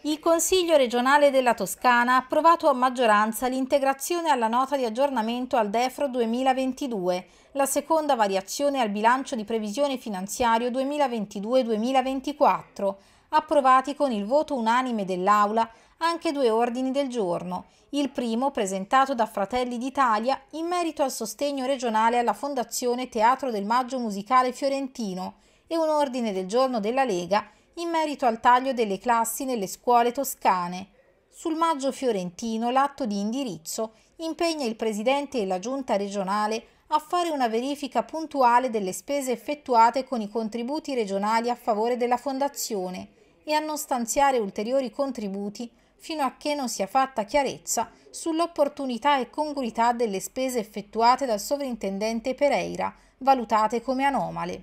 Il Consiglio regionale della Toscana ha approvato a maggioranza l'integrazione alla nota di aggiornamento al DEFRO 2022, la seconda variazione al bilancio di previsione finanziario 2022-2024, approvati con il voto unanime dell'Aula anche due ordini del giorno, il primo presentato da Fratelli d'Italia in merito al sostegno regionale alla Fondazione Teatro del Maggio Musicale Fiorentino e un ordine del giorno della Lega in merito al taglio delle classi nelle scuole toscane. Sul Maggio Fiorentino l'atto di indirizzo impegna il Presidente e la Giunta regionale a fare una verifica puntuale delle spese effettuate con i contributi regionali a favore della Fondazione e a non stanziare ulteriori contributi fino a che non sia fatta chiarezza sull'opportunità e congruità delle spese effettuate dal sovrintendente Pereira, valutate come anomale.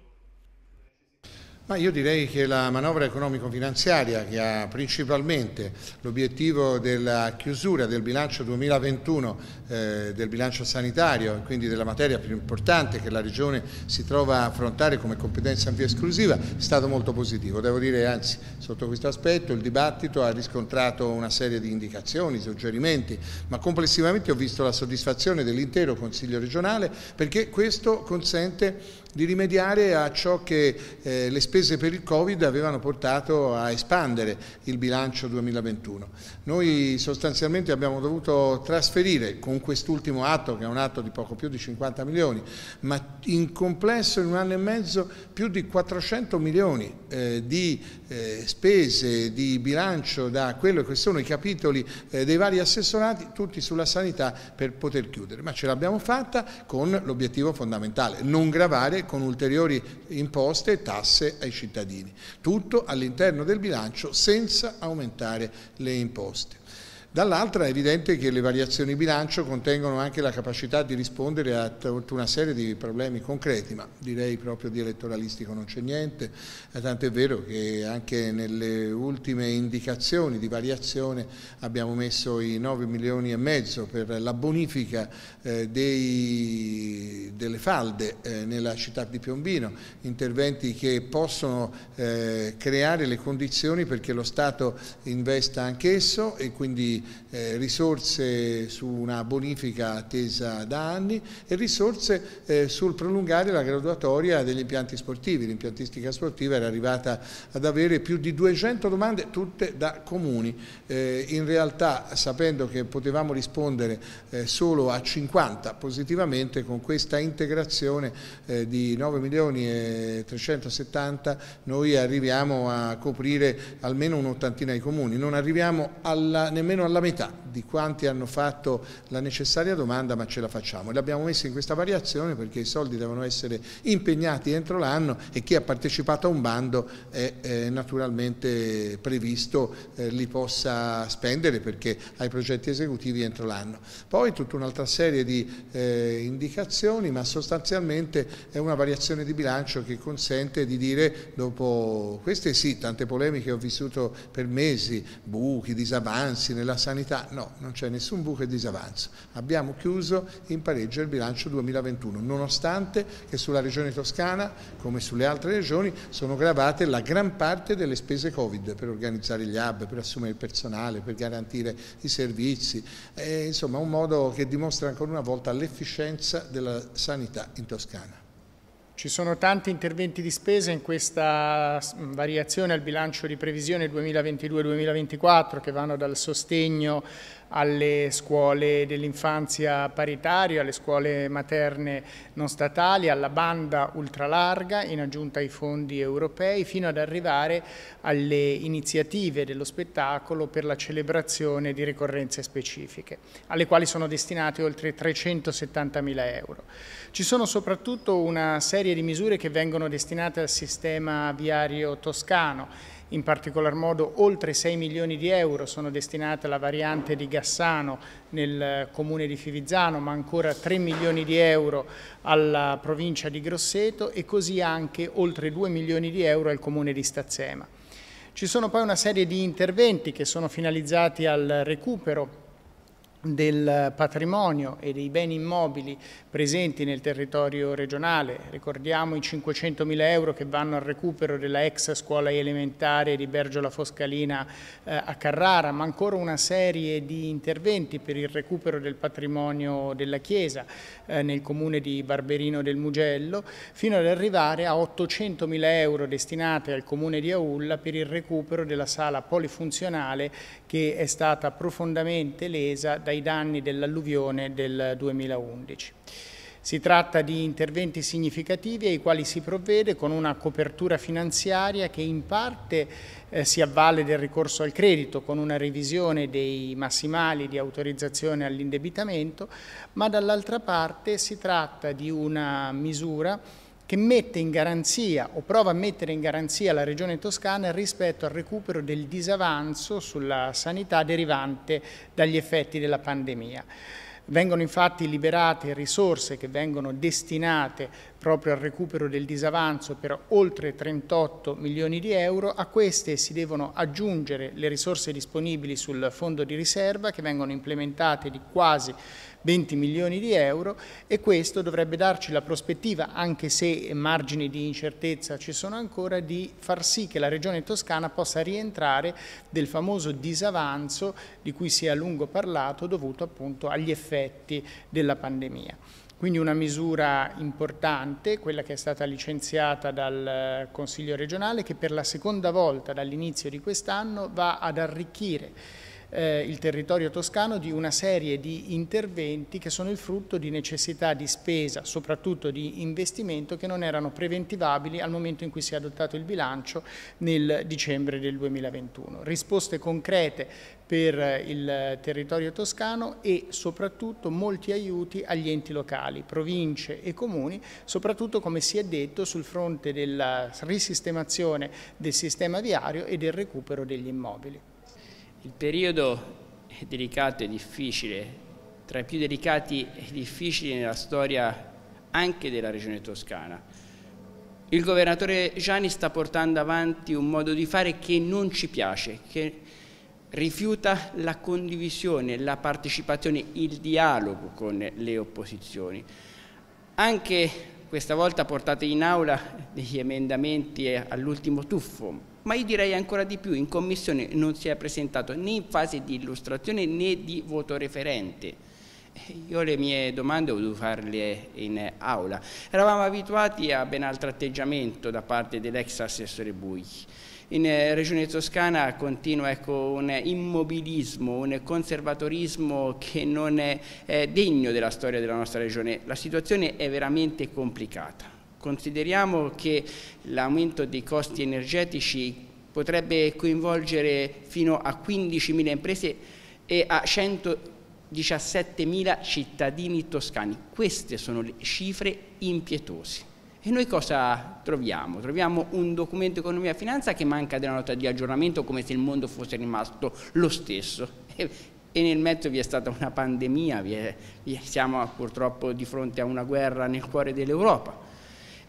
Ma io direi che la manovra economico-finanziaria che ha principalmente l'obiettivo della chiusura del bilancio 2021 eh, del bilancio sanitario e quindi della materia più importante che la Regione si trova a affrontare come competenza in via esclusiva è stato molto positivo. Devo dire anzi sotto questo aspetto il dibattito ha riscontrato una serie di indicazioni, suggerimenti, ma complessivamente ho visto la soddisfazione dell'intero Consiglio regionale perché questo consente di rimediare a ciò che eh, le spese per il Covid avevano portato a espandere il bilancio 2021. Noi sostanzialmente abbiamo dovuto trasferire con quest'ultimo atto, che è un atto di poco più di 50 milioni, ma in complesso in un anno e mezzo più di 400 milioni eh, di eh, spese di bilancio da quello che sono i capitoli eh, dei vari assessorati, tutti sulla sanità per poter chiudere. Ma ce l'abbiamo fatta con l'obiettivo fondamentale, non gravare con ulteriori imposte e tasse ai cittadini. Tutto all'interno del bilancio senza aumentare le imposte. Dall'altra è evidente che le variazioni bilancio contengono anche la capacità di rispondere a tutta una serie di problemi concreti, ma direi proprio di elettoralistico non c'è niente, eh, tanto è vero che anche nelle ultime indicazioni di variazione abbiamo messo i 9 milioni e mezzo per la bonifica eh, dei, delle falde eh, nella città di Piombino, interventi che possono eh, creare le condizioni perché lo Stato investa anch'esso e quindi eh, risorse su una bonifica attesa da anni e risorse eh, sul prolungare la graduatoria degli impianti sportivi. L'impiantistica sportiva era arrivata ad avere più di 200 domande, tutte da comuni. Eh, in realtà, sapendo che potevamo rispondere eh, solo a 50 positivamente, con questa integrazione eh, di 9 milioni e 370 noi arriviamo a coprire almeno un'ottantina di comuni. Non arriviamo alla, nemmeno alla la metà di quanti hanno fatto la necessaria domanda, ma ce la facciamo. E l'abbiamo messa in questa variazione perché i soldi devono essere impegnati entro l'anno e chi ha partecipato a un bando è, è naturalmente previsto eh, li possa spendere perché ha i progetti esecutivi entro l'anno. Poi tutta un'altra serie di eh, indicazioni, ma sostanzialmente è una variazione di bilancio che consente di dire dopo queste sì, tante polemiche ho vissuto per mesi, buchi, disavanzi nella nella sanità no, non c'è nessun buco e disavanzo. Abbiamo chiuso in pareggio il bilancio 2021, nonostante che sulla regione toscana, come sulle altre regioni, sono gravate la gran parte delle spese Covid per organizzare gli hub, per assumere il personale, per garantire i servizi. E, insomma, un modo che dimostra ancora una volta l'efficienza della sanità in Toscana. Ci sono tanti interventi di spesa in questa mm, variazione al bilancio di previsione 2022-2024 che vanno dal sostegno alle scuole dell'infanzia paritario, alle scuole materne non statali, alla banda ultralarga in aggiunta ai fondi europei, fino ad arrivare alle iniziative dello spettacolo per la celebrazione di ricorrenze specifiche, alle quali sono destinati oltre 370 mila euro. Ci sono soprattutto una serie di misure che vengono destinate al sistema viario toscano in particolar modo oltre 6 milioni di euro sono destinate alla variante di Gassano nel eh, comune di Fivizzano, ma ancora 3 milioni di euro alla provincia di Grosseto e così anche oltre 2 milioni di euro al comune di Stazzema. Ci sono poi una serie di interventi che sono finalizzati al recupero del patrimonio e dei beni immobili presenti nel territorio regionale. Ricordiamo i 500 mila euro che vanno al recupero della ex scuola elementare di Bergiola Foscalina eh, a Carrara, ma ancora una serie di interventi per il recupero del patrimonio della Chiesa eh, nel comune di Barberino del Mugello, fino ad arrivare a 800 mila euro destinate al comune di Aulla per il recupero della sala polifunzionale che è stata profondamente lesa dai ai danni dell'alluvione del 2011. Si tratta di interventi significativi ai quali si provvede con una copertura finanziaria che in parte eh, si avvale del ricorso al credito con una revisione dei massimali di autorizzazione all'indebitamento, ma dall'altra parte si tratta di una misura che mette in garanzia o prova a mettere in garanzia la Regione Toscana rispetto al recupero del disavanzo sulla sanità derivante dagli effetti della pandemia. Vengono infatti liberate risorse che vengono destinate proprio al recupero del disavanzo per oltre 38 milioni di euro, a queste si devono aggiungere le risorse disponibili sul fondo di riserva che vengono implementate di quasi 20 milioni di euro e questo dovrebbe darci la prospettiva, anche se margini di incertezza ci sono ancora, di far sì che la regione toscana possa rientrare del famoso disavanzo di cui si è a lungo parlato dovuto appunto agli effetti della pandemia. Quindi una misura importante, quella che è stata licenziata dal eh, Consiglio regionale, che per la seconda volta dall'inizio di quest'anno va ad arricchire eh, il territorio toscano di una serie di interventi che sono il frutto di necessità di spesa, soprattutto di investimento, che non erano preventivabili al momento in cui si è adottato il bilancio nel dicembre del 2021. Risposte concrete per eh, il territorio toscano e soprattutto molti aiuti agli enti locali, province e comuni, soprattutto come si è detto sul fronte della risistemazione del sistema viario e del recupero degli immobili. Il periodo è delicato e difficile, tra i più delicati e difficili nella storia anche della regione toscana. Il governatore Gianni sta portando avanti un modo di fare che non ci piace, che rifiuta la condivisione, la partecipazione, il dialogo con le opposizioni. Anche questa volta portate in aula degli emendamenti all'ultimo tuffo, ma io direi ancora di più, in Commissione non si è presentato né in fase di illustrazione né di voto referente. Eh, io le mie domande ho dovuto farle in aula. Eravamo abituati a ben altro atteggiamento da parte dell'ex assessore Bui. In eh, Regione Toscana continua ecco, un immobilismo, un conservatorismo che non è degno della storia della nostra regione. La situazione è veramente complicata. Consideriamo che l'aumento dei costi energetici potrebbe coinvolgere fino a 15.000 imprese e a 117.000 cittadini toscani. Queste sono le cifre impietose. E noi cosa troviamo? Troviamo un documento economia e finanza che manca della nota di aggiornamento come se il mondo fosse rimasto lo stesso. E, nel mezzo vi è stata una pandemia, vi è, vi siamo purtroppo di fronte a una guerra nel cuore dell'Europa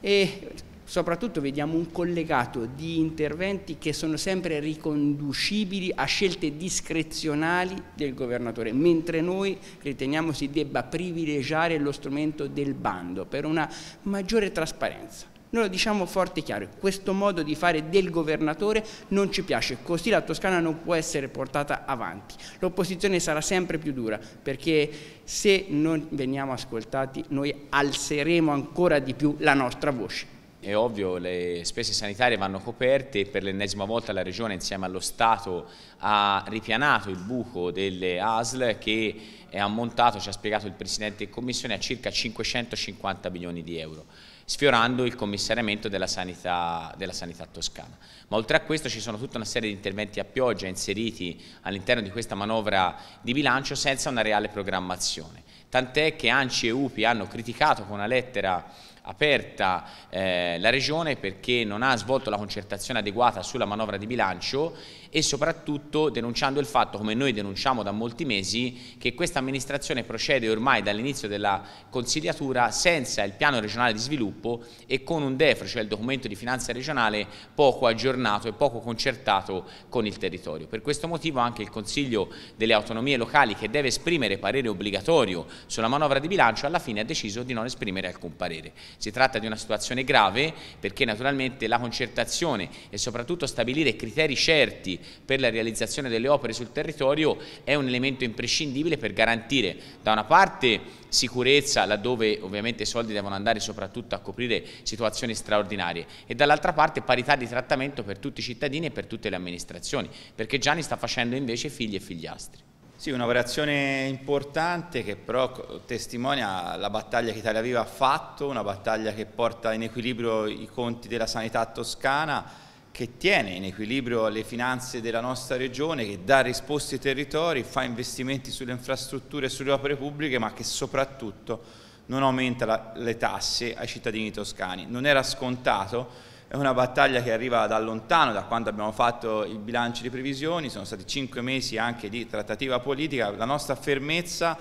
e soprattutto vediamo un collegato di interventi che sono sempre riconducibili a scelte discrezionali del governatore, mentre noi riteniamo si debba privilegiare lo strumento del bando per una maggiore trasparenza. Noi lo diciamo forte e chiaro, questo modo di fare del governatore non ci piace, così la Toscana non può essere portata avanti. L'opposizione sarà sempre più dura perché se non veniamo ascoltati noi alzeremo ancora di più la nostra voce. È ovvio, le spese sanitarie vanno coperte e per l'ennesima volta la Regione insieme allo Stato ha ripianato il buco delle ASL che è ammontato, ci ha spiegato il Presidente in Commissione, a circa 550 milioni di euro sfiorando il commissariamento della sanità, della sanità, toscana. Ma oltre a questo ci sono tutta una serie di interventi a pioggia inseriti all'interno di questa manovra di bilancio senza una reale programmazione tant'è che ANCI e UPI hanno criticato con una lettera aperta eh, la Regione perché non ha svolto la concertazione adeguata sulla manovra di bilancio e soprattutto denunciando il fatto, come noi denunciamo da molti mesi, che questa amministrazione procede ormai dall'inizio della consigliatura senza il piano regionale di sviluppo e con un DEFRE, cioè il documento di finanza regionale, poco aggiornato e poco concertato con il territorio. Per questo motivo anche il Consiglio delle autonomie locali, che deve esprimere parere obbligatorio sulla manovra di bilancio, alla fine ha deciso di non esprimere alcun parere. Si tratta di una situazione grave perché naturalmente la concertazione e soprattutto stabilire criteri certi per la realizzazione delle opere sul territorio è un elemento imprescindibile per garantire da una parte sicurezza laddove ovviamente i soldi devono andare soprattutto a coprire situazioni straordinarie e dall'altra parte parità di trattamento per tutti i cittadini e per tutte le amministrazioni perché Gianni sta facendo invece figli e figliastri. Sì, un'operazione importante che però testimonia la battaglia che Italia Viva ha fatto, una battaglia che porta in equilibrio i conti della sanità toscana, che tiene in equilibrio le finanze della nostra regione, che dà risposte ai territori, fa investimenti sulle infrastrutture e sulle opere pubbliche, ma che soprattutto non aumenta la, le tasse ai cittadini toscani. Non era scontato è una battaglia che arriva da lontano, da quando abbiamo fatto il bilancio di previsioni, sono stati cinque mesi anche di trattativa politica, la nostra fermezza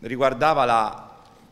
riguardava la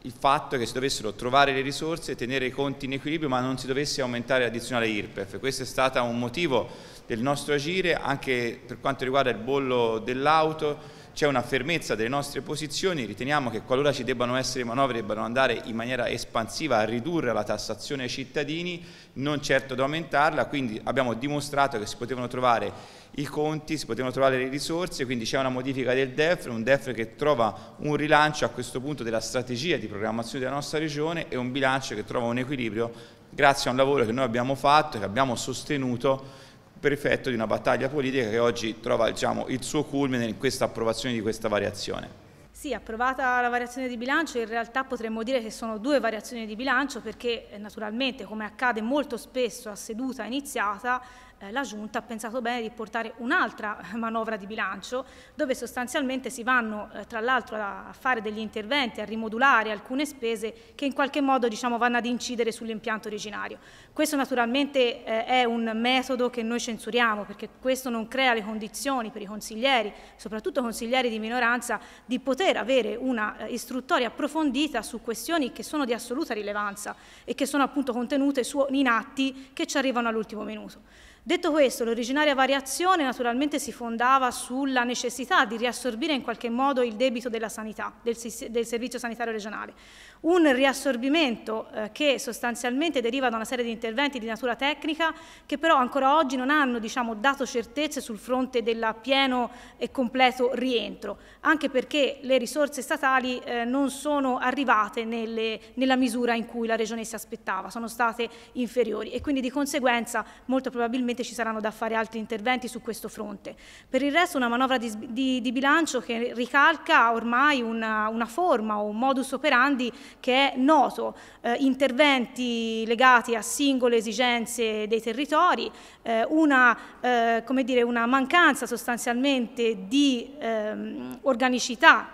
il fatto che si dovessero trovare le risorse, tenere i conti in equilibrio, ma non si dovesse aumentare l'addizionale IRPEF. Questo è stato un motivo del nostro agire anche per quanto riguarda il bollo dell'auto c'è una fermezza delle nostre posizioni, riteniamo che qualora ci debbano essere manovre debbano andare in maniera espansiva a ridurre la tassazione ai cittadini, non certo ad aumentarla, quindi abbiamo dimostrato che si potevano trovare i conti, si potevano trovare le risorse, quindi c'è una modifica del DEF, un DEF che trova un rilancio a questo punto della strategia di programmazione della nostra regione e un bilancio che trova un equilibrio grazie a un lavoro che noi abbiamo fatto, e che abbiamo sostenuto prefetto di una battaglia politica che oggi trova diciamo, il suo culmine in questa approvazione di questa variazione. Sì, approvata la variazione di bilancio, in realtà potremmo dire che sono due variazioni di bilancio perché eh, naturalmente, come accade molto spesso a seduta iniziata, eh, la Giunta ha pensato bene di portare un'altra manovra di bilancio dove sostanzialmente si vanno eh, tra l'altro a fare degli interventi, a rimodulare alcune spese che in qualche modo diciamo, vanno ad incidere sull'impianto originario. Questo naturalmente eh, è un metodo che noi censuriamo perché questo non crea le condizioni per i consiglieri, soprattutto consiglieri di minoranza, di poter avere una eh, istruttoria approfondita su questioni che sono di assoluta rilevanza e che sono appunto contenute su, in atti che ci arrivano all'ultimo minuto. Detto questo, l'originaria variazione naturalmente si fondava sulla necessità di riassorbire in qualche modo il debito della sanità, del, del servizio sanitario regionale. Un riassorbimento eh, che sostanzialmente deriva da una serie di interventi di natura tecnica che però ancora oggi non hanno diciamo, dato certezze sul fronte del pieno e completo rientro, anche perché le risorse statali eh, non sono arrivate nelle, nella misura in cui la regione si aspettava, sono state inferiori e quindi di conseguenza molto probabilmente probabilmente ci saranno da fare altri interventi su questo fronte. Per il resto una manovra di, di, di bilancio che ricalca ormai una, una, forma o un modus operandi che è noto, eh, interventi legati a singole esigenze dei territori, eh, una, eh, dire, una, mancanza sostanzialmente di ehm, organicità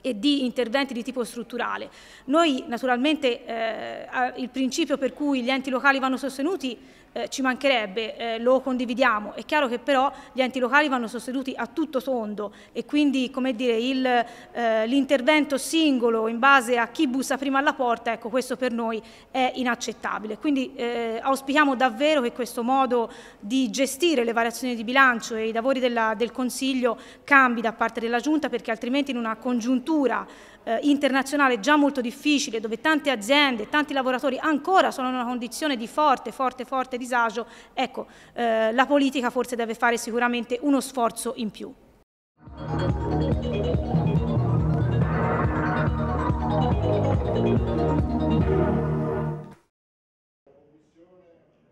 e di interventi di tipo strutturale. Noi naturalmente eh, il principio per cui gli enti locali vanno sostenuti eh, ci mancherebbe, eh, lo condividiamo. È chiaro che però gli enti locali vanno sostenuti a tutto tondo e quindi come dire, il, eh, l'intervento singolo in base a chi bussa prima alla porta, ecco questo per noi è inaccettabile. Quindi eh, auspichiamo davvero che questo modo di gestire le variazioni di bilancio e i lavori della, del Consiglio cambi da parte della Giunta perché altrimenti in una congiuntura eh, internazionale già molto difficile, dove tante aziende, tanti lavoratori ancora sono in una condizione di forte, forte, forte disagio, ecco, eh, la politica forse deve fare sicuramente uno sforzo in più. Thank you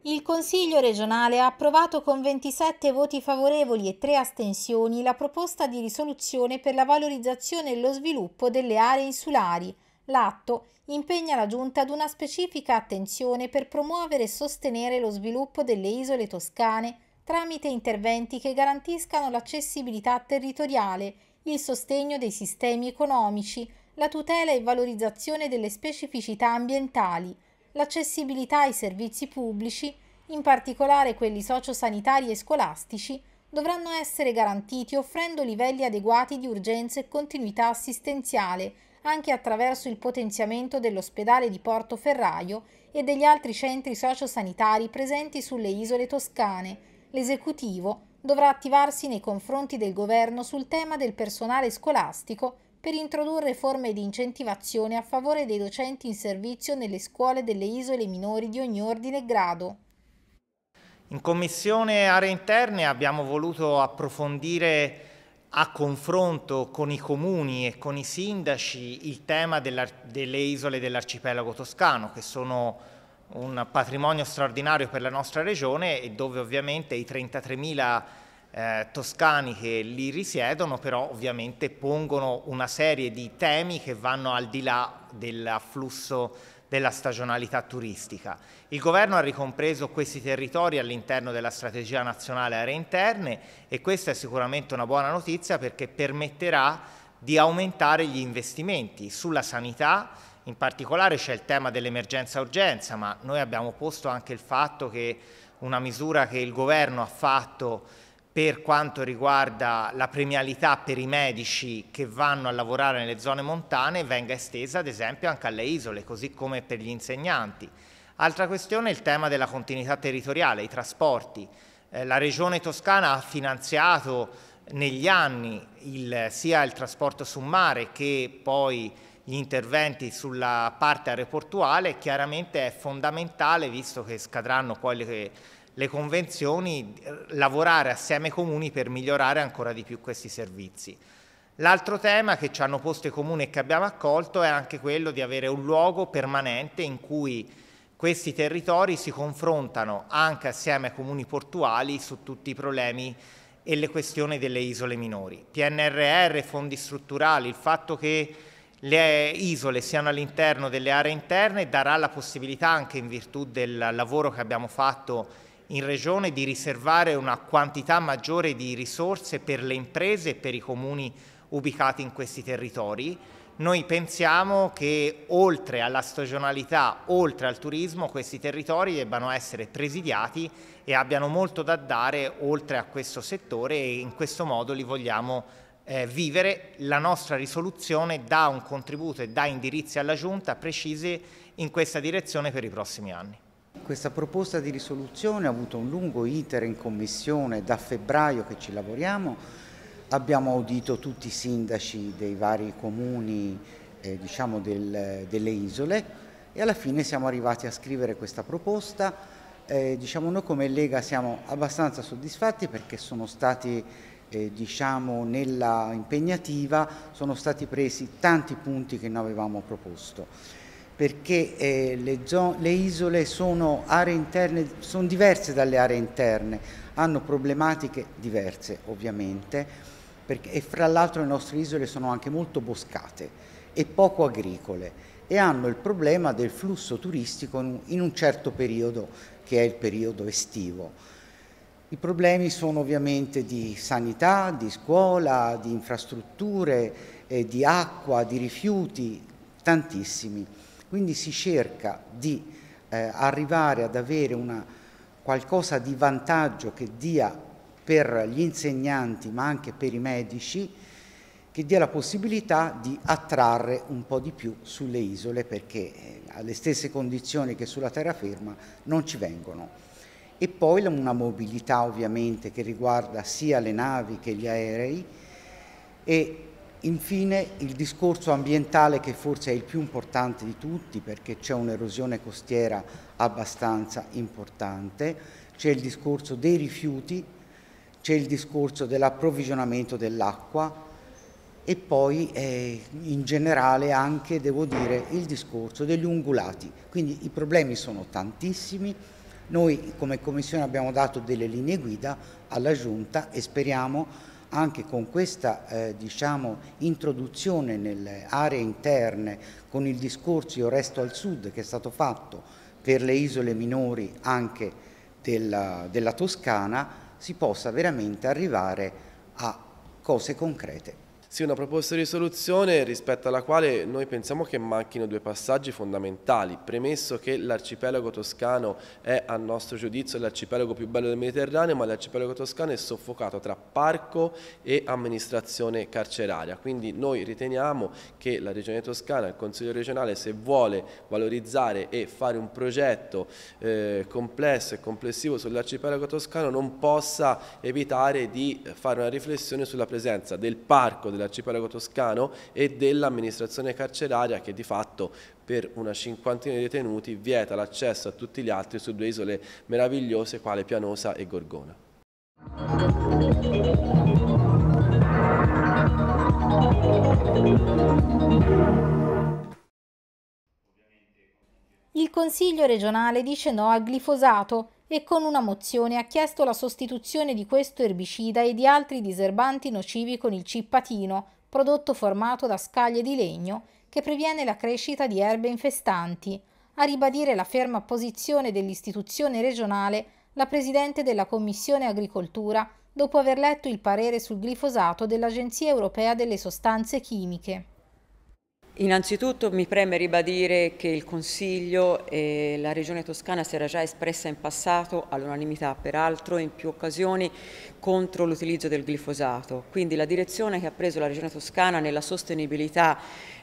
il Consiglio regionale ha approvato con 27 voti favorevoli e 3 astensioni la proposta di risoluzione per la valorizzazione e lo sviluppo delle aree insulari. L'atto impegna la Giunta ad una specifica attenzione per promuovere e sostenere lo sviluppo delle isole toscane tramite interventi che garantiscano l'accessibilità territoriale, il sostegno dei sistemi economici, la tutela e valorizzazione delle specificità ambientali, l'accessibilità ai servizi pubblici, in particolare quelli sociosanitari e scolastici, dovranno essere garantiti offrendo livelli adeguati di urgenza e continuità assistenziale, anche attraverso il potenziamento dell'ospedale di Portoferraio e degli altri centri sociosanitari presenti sulle isole toscane. L'esecutivo dovrà attivarsi nei confronti del governo sul tema del personale scolastico per introdurre forme di incentivazione a favore dei docenti in servizio nelle scuole delle isole minori di ogni ordine e grado. In Commissione Aree Interne abbiamo voluto approfondire a confronto con i comuni e con i sindaci il tema delle isole dell'arcipelago toscano, che sono un patrimonio straordinario per la nostra regione e dove ovviamente i 33.000 eh, toscani che lì risiedono, però ovviamente pongono una serie di temi che vanno al di là dell'afflusso della stagionalità turistica. Il governo ha ricompreso questi territori all'interno della strategia nazionale aree interne e questa è sicuramente una buona notizia perché permetterà di aumentare gli investimenti sulla sanità, in particolare c'è il tema dell'emergenza urgenza, ma noi abbiamo posto anche il fatto che una misura che il governo ha fatto per quanto riguarda la premialità per i medici che vanno a lavorare nelle zone montane venga estesa ad esempio anche alle isole, così come per gli insegnanti. Altra questione è il tema della continuità territoriale, i trasporti. Eh, la Regione Toscana ha finanziato negli anni il, sia il trasporto su mare che poi gli interventi sulla parte aeroportuale, chiaramente è fondamentale visto che scadranno poi le le convenzioni, lavorare assieme ai comuni per migliorare ancora di più questi servizi. L'altro tema che ci hanno posto i comuni e che abbiamo accolto è anche quello di avere un luogo permanente in cui questi territori si confrontano anche assieme ai comuni portuali su tutti i problemi e le questioni delle isole minori. PNRR, fondi strutturali, il fatto che le isole siano all'interno delle aree interne darà la possibilità anche in virtù del lavoro che abbiamo fatto in Regione di riservare una quantità maggiore di risorse per le imprese e per i comuni ubicati in questi territori. Noi pensiamo che oltre alla stagionalità, oltre al turismo, questi territori debbano essere presidiati e abbiano molto da dare oltre a questo settore e in questo modo li vogliamo eh, vivere. La nostra risoluzione dà un contributo e dà indirizzi alla Giunta precise in questa direzione per i prossimi anni. Questa proposta di risoluzione ha avuto un lungo iter in commissione da febbraio che ci lavoriamo, abbiamo audito tutti i sindaci dei vari comuni eh, diciamo del, delle isole e alla fine siamo arrivati a scrivere questa proposta. Eh, diciamo noi come Lega siamo abbastanza soddisfatti perché sono stati eh, diciamo, nella impegnativa sono stati presi tanti punti che noi avevamo proposto perché eh, le, le, isole sono, interne, sono diverse dalle aree interne, hanno problematiche diverse ovviamente perché, e fra l'altro le nostre isole sono anche molto boscate e poco agricole e hanno il problema del flusso turistico in un certo periodo che è il periodo estivo. I problemi sono ovviamente di sanità, di scuola, di infrastrutture, eh, di acqua, di rifiuti, tantissimi. Quindi si cerca di eh, arrivare ad avere una, qualcosa di vantaggio che dia per gli insegnanti ma anche per i medici che dia la possibilità di attrarre un po' di più sulle isole perché alle eh, stesse condizioni che sulla terraferma non ci vengono. E poi una mobilità ovviamente che riguarda sia le navi che gli aerei e Infine il discorso ambientale che forse è il più importante di tutti perché c'è un'erosione costiera abbastanza importante, c'è il discorso dei rifiuti, c'è il discorso dell'approvvigionamento dell'acqua e poi eh, in generale anche devo dire il discorso degli ungulati. Quindi i problemi sono tantissimi, noi come Commissione abbiamo dato delle linee guida alla Giunta e speriamo anche con questa eh, diciamo, introduzione nelle aree interne, con il discorso Io resto al sud che è stato fatto per le isole minori anche della, della Toscana, si possa veramente arrivare a cose concrete. Sì, una proposta di risoluzione rispetto alla quale noi pensiamo che manchino due passaggi fondamentali, premesso che l'arcipelago toscano è a nostro giudizio l'arcipelago più bello del Mediterraneo, ma l'arcipelago toscano è soffocato tra parco e amministrazione carceraria, quindi noi riteniamo che la Regione Toscana, il Consiglio regionale, se vuole valorizzare e fare un progetto eh, complesso e complessivo sull'arcipelago toscano non possa evitare di fare una riflessione sulla presenza del parco, dell'arcipelago toscano e dell'amministrazione carceraria che di fatto per una cinquantina di detenuti vieta l'accesso a tutti gli altri su due isole meravigliose quale Pianosa e Gorgona. Il Consiglio regionale dice no al glifosato e con una mozione ha chiesto la sostituzione di questo erbicida e di altri diserbanti nocivi con il cippatino, prodotto formato da scaglie di legno che previene la crescita di erbe infestanti. A ribadire la ferma posizione dell'istituzione regionale la Presidente della Commissione Agricoltura dopo aver letto il parere sul glifosato dell'Agenzia europea delle sostanze chimiche. Innanzitutto mi preme ribadire che il Consiglio e la Regione Toscana si era già espressa in passato, all'unanimità peraltro, in più occasioni contro l'utilizzo del glifosato. Quindi la direzione che ha preso la Regione Toscana nella sostenibilità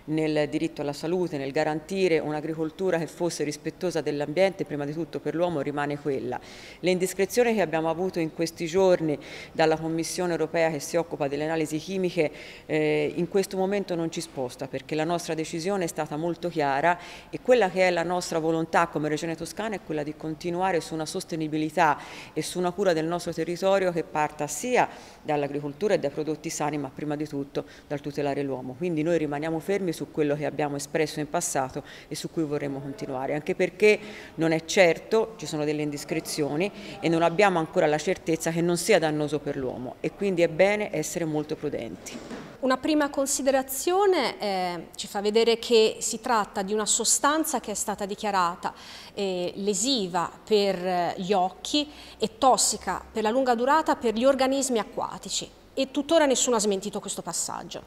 nel diritto alla salute, nel garantire un'agricoltura che fosse rispettosa dell'ambiente, prima di tutto per l'uomo rimane quella. Le indiscrezioni che abbiamo avuto in questi giorni dalla Commissione europea che si occupa delle analisi chimiche eh, in questo momento non ci sposta perché la nostra decisione è stata molto chiara e quella che è la nostra volontà come Regione Toscana è quella di continuare su una sostenibilità e su una cura del nostro territorio che parta sia dall'agricoltura e dai prodotti sani ma prima di tutto dal tutelare l'uomo. Quindi noi rimaniamo fermi su quello che abbiamo espresso in passato e su cui vorremmo continuare, anche perché non è certo, ci sono delle indiscrezioni e non abbiamo ancora la certezza che non sia dannoso per l'uomo e quindi è bene essere molto prudenti. Una prima considerazione eh, ci fa vedere che si tratta di una sostanza che è stata dichiarata eh, lesiva per eh, gli occhi e tossica per la lunga durata per gli organismi acquatici e tuttora nessuno ha smentito questo passaggio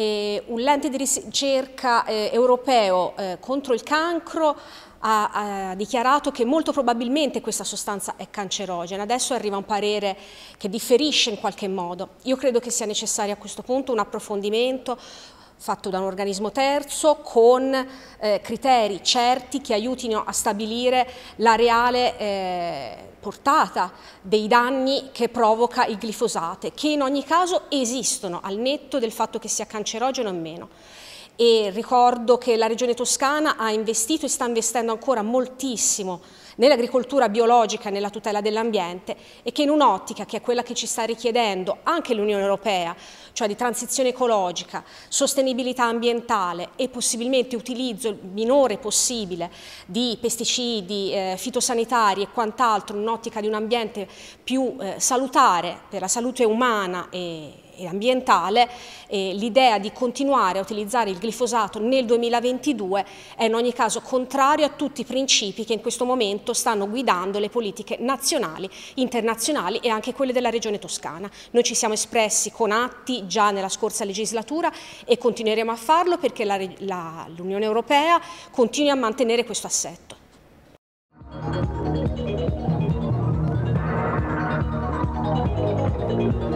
un lente di ricerca eh, europeo eh, contro il cancro ha, ha, dichiarato che molto probabilmente questa sostanza è cancerogena. Adesso arriva un parere che differisce in qualche modo. Io credo che sia necessario a questo punto un approfondimento, fatto da un organismo terzo con eh, criteri certi che aiutino a stabilire la reale eh, portata dei danni che provoca il glifosate, che in ogni caso esistono al netto del fatto che sia cancerogeno o meno. E ricordo che la Regione Toscana ha investito e sta investendo ancora moltissimo nell'agricoltura biologica e nella tutela dell'ambiente e che in un'ottica che è quella che ci sta richiedendo anche l'Unione Europea cioè di transizione ecologica, sostenibilità ambientale e possibilmente utilizzo il minore possibile di pesticidi, eh, fitosanitari e quant'altro in un'ottica di un ambiente più eh, salutare per la salute umana e e ambientale, eh, l'idea di continuare a utilizzare il glifosato nel 2022 è in ogni caso contrario a tutti i principi che in questo momento stanno guidando le politiche nazionali, internazionali e anche quelle della regione toscana. Noi ci siamo espressi con atti già nella scorsa legislatura e continueremo a farlo perché l'Unione Europea continua a mantenere questo assetto. Thank you.